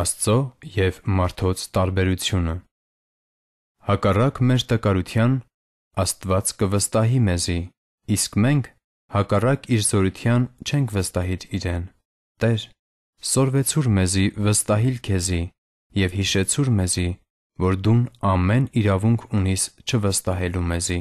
Աստծո և մարդոց տարբերությունը Հակառակ մեր տկարության Աստված կվստահի մեզի, իսկ մենք հակառակ իր զորության չենք վստահիլ Իրեն։ Տեր, սորվեցուր մեզի վստահիլ քեզի և հիշեցուր մեզի, որ դուն ամեն իրավունք ունիս չվստահելու մեզի։